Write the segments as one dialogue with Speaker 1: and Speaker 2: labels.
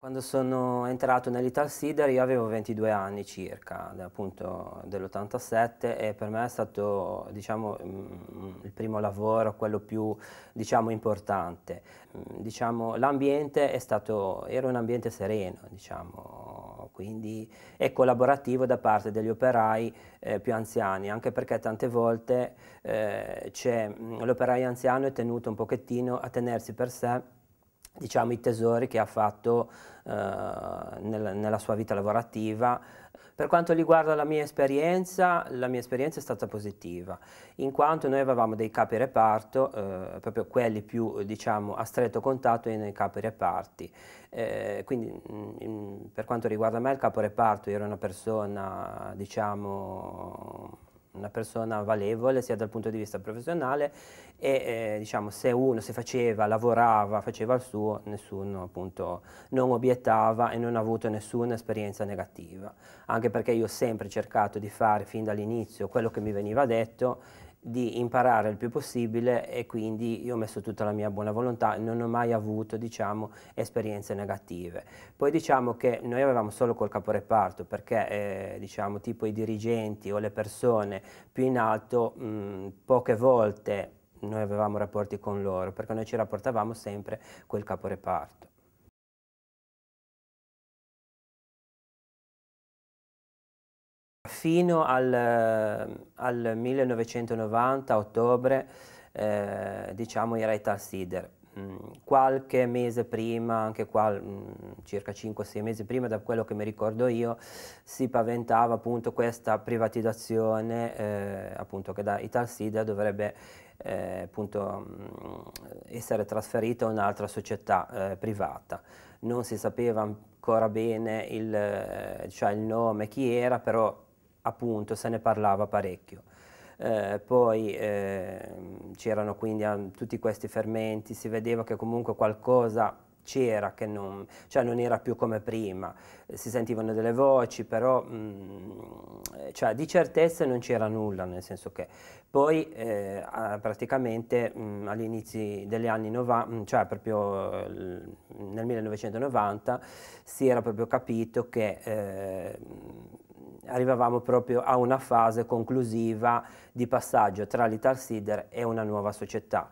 Speaker 1: Quando sono entrato nell'Ital Cedar io avevo 22 anni circa, appunto dell'87 e per me è stato diciamo, mm, mm, il primo lavoro, quello più diciamo, importante. Mm, diciamo, l'ambiente era un ambiente sereno, diciamo, quindi, e collaborativo da parte degli operai eh, più anziani, anche perché tante volte eh, l'operaio anziano è tenuto un pochettino a tenersi per sé diciamo, i tesori che ha fatto eh, nella, nella sua vita lavorativa. Per quanto riguarda la mia esperienza, la mia esperienza è stata positiva, in quanto noi avevamo dei capi reparto, eh, proprio quelli più diciamo, a stretto contatto nei capi reparti. Eh, quindi mh, mm, per quanto riguarda me il capo reparto, era una persona diciamo una persona valevole sia dal punto di vista professionale e eh, diciamo se uno si faceva, lavorava, faceva il suo, nessuno appunto non obiettava e non ha avuto nessuna esperienza negativa, anche perché io ho sempre cercato di fare fin dall'inizio quello che mi veniva detto di imparare il più possibile e quindi io ho messo tutta la mia buona volontà, non ho mai avuto diciamo, esperienze negative. Poi diciamo che noi avevamo solo col caporeparto perché eh, diciamo, tipo i dirigenti o le persone più in alto mh, mm, poche volte noi avevamo rapporti con loro perché noi ci rapportavamo sempre col caporeparto. Fino al, eh, al 1990, ottobre, eh, diciamo era i Italsider. Mm, qualche mese prima, anche qua mh, mm, circa 5-6 mesi prima, da quello che mi ricordo io, si paventava appunto questa privatizzazione eh, appunto che da Italsider dovrebbe eh, appunto, mh, mm, essere trasferita a un'altra società eh, privata. Non si sapeva ancora bene il, eh, cioè il nome, chi era, però appunto se ne parlava parecchio. Eh, poi eh, c'erano quindi eh, tutti questi fermenti, si vedeva che comunque qualcosa c'era che non, cioè non, era più come prima, si sentivano delle voci, però mh, mm, eh, cioè, di certezze non c'era nulla, nel senso che poi eh, praticamente mm, all'inizio degli anni 90, mm, cioè proprio eh, nel 1990, si era proprio capito che eh, arrivavamo proprio a una fase conclusiva di passaggio tra l'Italsider e una nuova società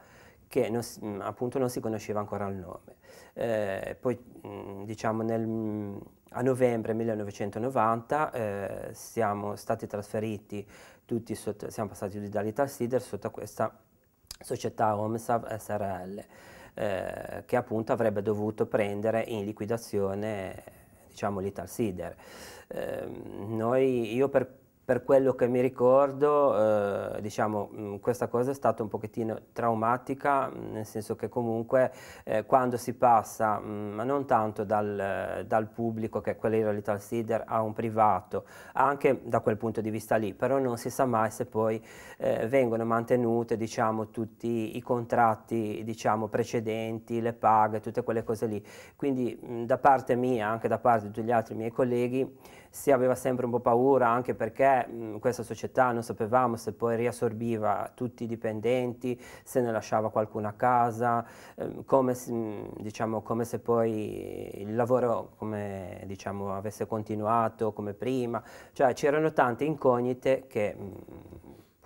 Speaker 1: che non, mm, appunto non si conosceva ancora il nome. Eh, poi mm, diciamo nel, a novembre 1990 eh, siamo stati trasferiti, tutti sotto, siamo passati dall'Italsider sotto questa società Omsav SRL eh, che appunto avrebbe dovuto prendere in liquidazione diciamo l'Ital Sider. Eh, noi, io per per quello che mi ricordo, eh, diciamo, mh, mm, questa cosa è stata un pochettino traumatica, mh, mm, nel senso che comunque eh, quando si passa, mh, mm, ma non tanto dal, dal pubblico, che quello era Little Cedar, a un privato, anche da quel punto di vista lì, però non si sa mai se poi eh, vengono mantenute, diciamo, tutti i contratti, diciamo, precedenti, le paghe, tutte quelle cose lì. Quindi da parte mia, anche da parte di tutti gli altri miei colleghi, si aveva sempre un po' paura anche perché mh, mm, questa società non sapevamo se poi riassorbiva tutti i dipendenti, se ne lasciava qualcuno a casa, ehm, come, mh, mm, diciamo, come, se poi il lavoro come, diciamo, avesse continuato come prima, cioè c'erano tante incognite che mh, mm,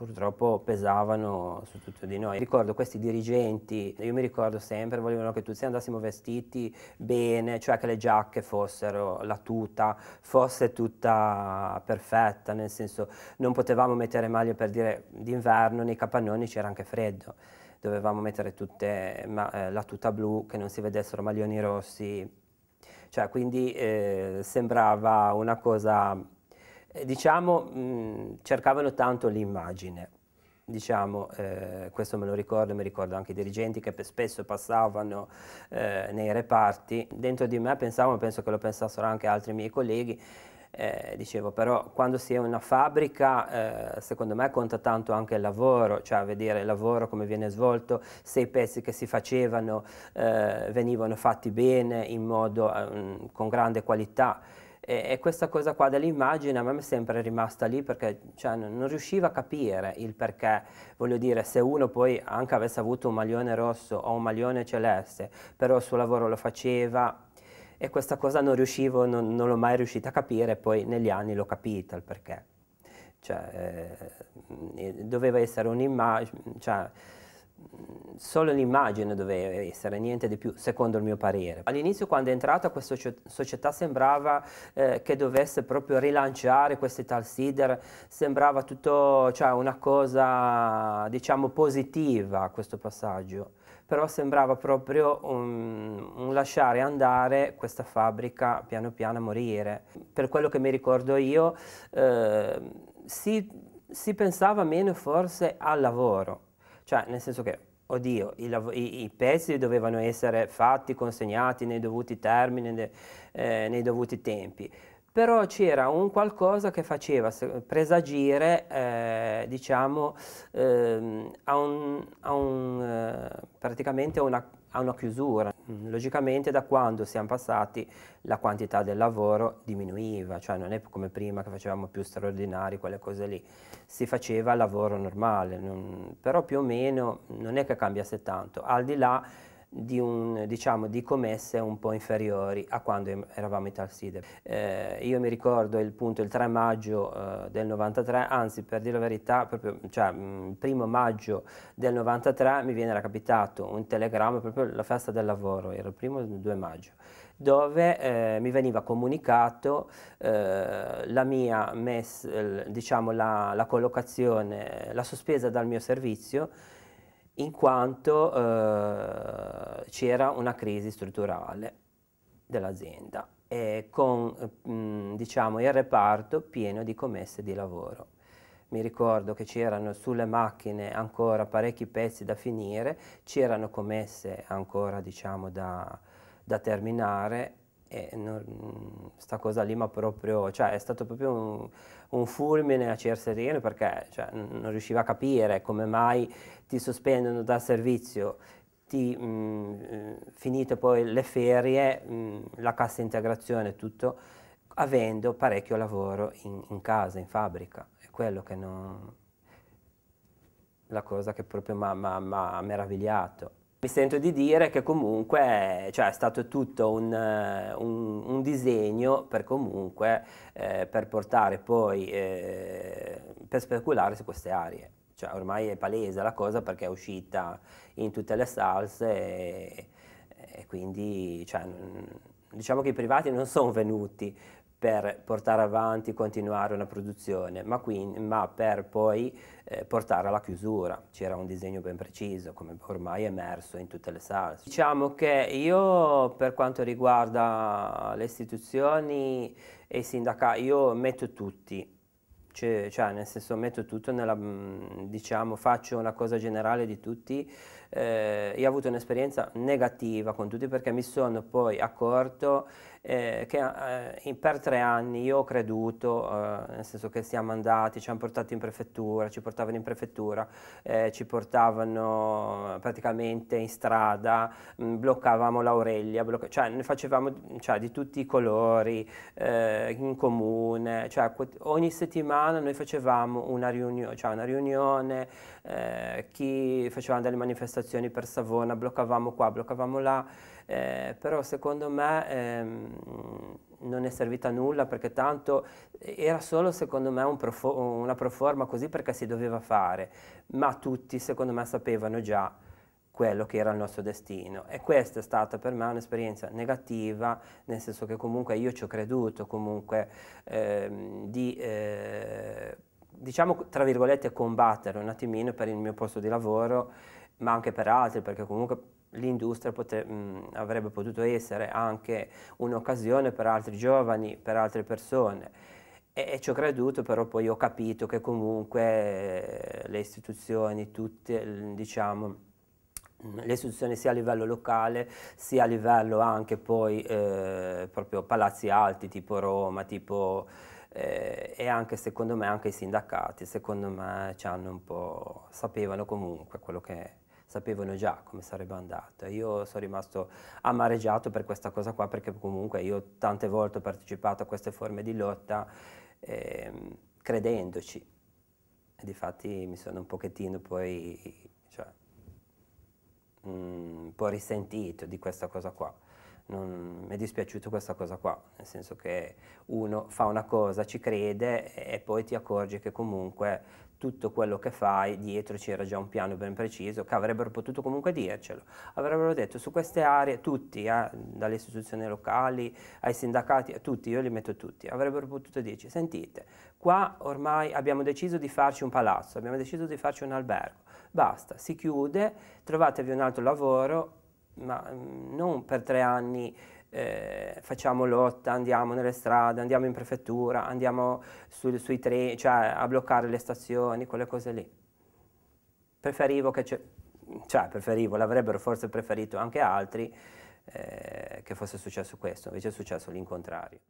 Speaker 1: purtroppo pesavano su tutto di noi. Ricordo questi dirigenti, io mi ricordo sempre, volevano che tutti andassimo vestiti bene, cioè che le giacche fossero, la tuta fosse tutta perfetta, nel senso non potevamo mettere maglie per dire d'inverno nei capannoni c'era anche freddo, dovevamo mettere tutte, ma, eh, la tuta blu che non si vedessero maglioni rossi, cioè quindi eh, sembrava una cosa eh, diciamo, mh, cercavano tanto l'immagine. Diciamo, eh, questo me lo ricordo, mi ricordo anche i dirigenti che spesso passavano eh, nei reparti. Dentro di me pensavo, penso che lo pensassero anche altri miei colleghi, eh, dicevo però quando si è una fabbrica eh, secondo me conta tanto anche il lavoro cioè vedere il lavoro come viene svolto se i pezzi che si facevano eh, venivano fatti bene in modo eh, con grande qualità e, e questa cosa qua dell'immagine a me è sempre rimasta lì perché cioè, non, non riusciva a capire il perché, voglio dire, se uno poi anche avesse avuto un maglione rosso o un maglione celeste, però il suo lavoro lo faceva e questa cosa non riuscivo, non, non l'ho mai riuscita a capire, poi negli anni l'ho capita il perché. Cioè, eh, mm, doveva essere un'immagine, cioè, solo l'immagine doveva essere, niente di più, secondo il mio parere. All'inizio quando è entrata questa società sembrava eh, che dovesse proprio rilanciare questi tal seeder, sembrava tutto cioè, una cosa diciamo positiva questo passaggio, però sembrava proprio un, un lasciare andare questa fabbrica piano piano a morire. Per quello che mi ricordo io eh, si, si pensava meno forse al lavoro, cioè, nel senso che, oddio, i, i, i pezzi dovevano essere fatti, consegnati nei dovuti termini, ne, eh, nei dovuti tempi. Però c'era un qualcosa che faceva presagire, eh, diciamo, eh, a, un, a, un, eh, a, una, a una chiusura. Mm, logicamente da quando siamo passati la quantità del lavoro diminuiva, cioè non è come prima che facevamo più straordinari, quelle cose lì, si faceva lavoro normale, non, però più o meno non è che cambiasse tanto, al di là di, un, diciamo, di, commesse un po' inferiori a quando eravamo in Talside. Eh, io mi ricordo il, punto, il 3 maggio eh, del 93, anzi per dire la verità, proprio, cioè, mm, il primo maggio del 93 mi viene recapitato un telegramma proprio la festa del lavoro, era il primo 2 maggio dove eh, mi veniva comunicato eh, la mia mess, diciamo la, la collocazione, la sospesa dal mio servizio in quanto eh, c'era una crisi strutturale dell'azienda e con eh, diciamo, il reparto pieno di commesse di lavoro. Mi ricordo che c'erano sulle macchine ancora parecchi pezzi da finire, c'erano commesse ancora diciamo, da, da terminare e non, sta cosa lì, ma proprio, cioè, è stato proprio un, un fulmine a CR Sereno perché cioè, non riusciva a capire come mai ti sospendono dal servizio, ti, mh, mm, finite poi le ferie, mh, mm, la cassa integrazione, tutto, avendo parecchio lavoro in, in casa, in fabbrica. È quello che non... la cosa che proprio mi ha meravigliato mi sento di dire che comunque cioè, è stato tutto un, eh, un, un disegno per comunque eh, per portare poi eh, per speculare su queste aree. Cioè, ormai è palese la cosa perché è uscita in tutte le salse e, e quindi cioè, diciamo che i privati non sono venuti per portare avanti, continuare una produzione, ma, quindi, ma per poi eh, portare alla chiusura. C'era un disegno ben preciso, come ormai è emerso in tutte le salse. Diciamo che io, per quanto riguarda le istituzioni e i sindacati, io metto tutti, cioè, cioè, nel senso metto tutto nella, mm, diciamo, faccio una cosa generale di tutti. Eh, io ho avuto un'esperienza negativa con tutti perché mi sono poi accorto eh, che eh, per tre anni io ho creduto, eh, nel senso che siamo andati, ci hanno portato in prefettura, ci portavano in prefettura, eh, ci portavano praticamente in strada, mh, mm, bloccavamo l'Aurelia, blocca cioè ne facevamo cioè, di tutti i colori, eh, in comune, cioè, ogni settimana noi facevamo una, riunio cioè, una riunione, chi faceva delle manifestazioni per Savona, bloccavamo qua, bloccavamo là eh, però secondo me ehm, non è servita a nulla perché tanto era solo secondo me un profo una proforma così perché si doveva fare, ma tutti secondo me sapevano già quello che era il nostro destino e questa è stata per me un'esperienza negativa nel senso che comunque io ci ho creduto comunque ehm, di eh, diciamo tra virgolette combattere un attimino per il mio posto di lavoro ma anche per altri perché comunque l'industria avrebbe potuto essere anche un'occasione per altri giovani, per altre persone. E, e, ci ho creduto, però poi ho capito che comunque eh, le istituzioni, tutte, diciamo, le istituzioni sia a livello locale sia a livello anche poi eh, proprio palazzi alti tipo Roma, tipo, eh, e anche secondo me anche i sindacati, secondo me sapevano comunque quello che sapevano già come sarebbe andata. Io sono rimasto amareggiato per questa cosa qua perché comunque io tante volte ho partecipato a queste forme di lotta ehm, credendoci. E difatti mi sono un pochettino poi, cioè, mh, mm, un po' risentito di questa cosa qua non, mi è dispiaciuto questa cosa qua, nel senso che uno fa una cosa, ci crede e poi ti accorgi che comunque tutto quello che fai dietro c'era già un piano ben preciso che avrebbero potuto comunque dircelo. Avrebbero detto su queste aree tutti, eh, dalle istituzioni locali ai sindacati, a tutti, io li metto tutti, avrebbero potuto dirci sentite, qua ormai abbiamo deciso di farci un palazzo, abbiamo deciso di farci un albergo, basta, si chiude, trovatevi un altro lavoro ma mm, non per tre anni eh, facciamo lotta, andiamo nelle strade, andiamo in prefettura, andiamo su, sui treni, cioè a bloccare le stazioni, quelle cose lì. Preferivo che, cioè preferivo, l'avrebbero forse preferito anche altri eh, che fosse successo questo, invece è successo l'incontrario.